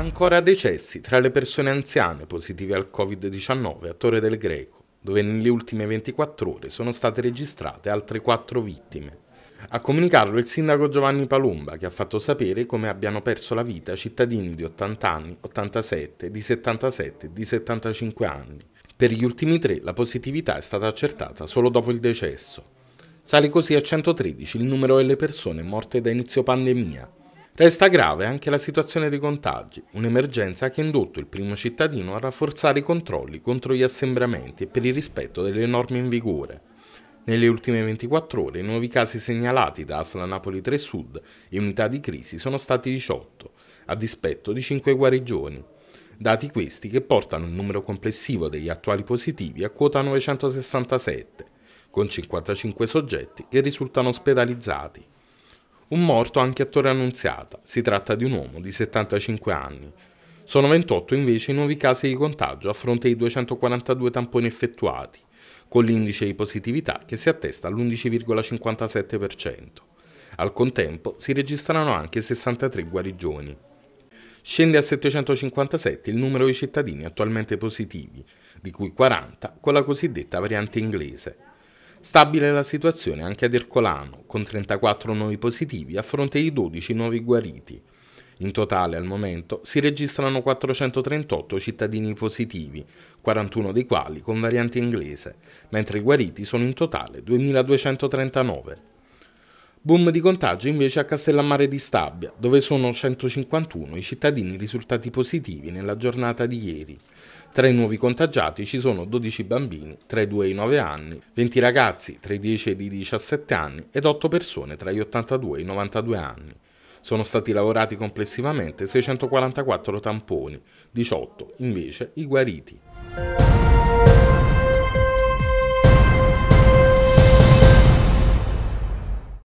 Ancora decessi tra le persone anziane positive al Covid-19 a Torre del Greco, dove nelle ultime 24 ore sono state registrate altre 4 vittime. A comunicarlo il sindaco Giovanni Palumba, che ha fatto sapere come abbiano perso la vita cittadini di 80 anni, 87, di 77 e di 75 anni. Per gli ultimi tre la positività è stata accertata solo dopo il decesso. Sale così a 113 il numero delle persone morte da inizio pandemia, Resta grave anche la situazione dei contagi, un'emergenza che ha indotto il primo cittadino a rafforzare i controlli contro gli assembramenti e per il rispetto delle norme in vigore. Nelle ultime 24 ore i nuovi casi segnalati da Asla Napoli 3 Sud e unità di crisi sono stati 18, a dispetto di 5 guarigioni. Dati questi che portano il numero complessivo degli attuali positivi a quota 967, con 55 soggetti che risultano ospedalizzati. Un morto anche a Torre Annunziata, si tratta di un uomo di 75 anni. Sono 28 invece i nuovi casi di contagio a fronte di 242 tamponi effettuati, con l'indice di positività che si attesta all'11,57%. Al contempo si registrano anche 63 guarigioni. Scende a 757 il numero di cittadini attualmente positivi, di cui 40 con la cosiddetta variante inglese, Stabile la situazione anche ad Ercolano, con 34 nuovi positivi a fronte di 12 nuovi guariti. In totale al momento si registrano 438 cittadini positivi, 41 dei quali con variante inglese, mentre i guariti sono in totale 2239. Boom di contagio invece a Castellammare di Stabia, dove sono 151 i cittadini risultati positivi nella giornata di ieri. Tra i nuovi contagiati ci sono 12 bambini tra i 2 e i 9 anni, 20 ragazzi tra i 10 e i 17 anni ed 8 persone tra gli 82 e i 92 anni. Sono stati lavorati complessivamente 644 tamponi, 18 invece i guariti.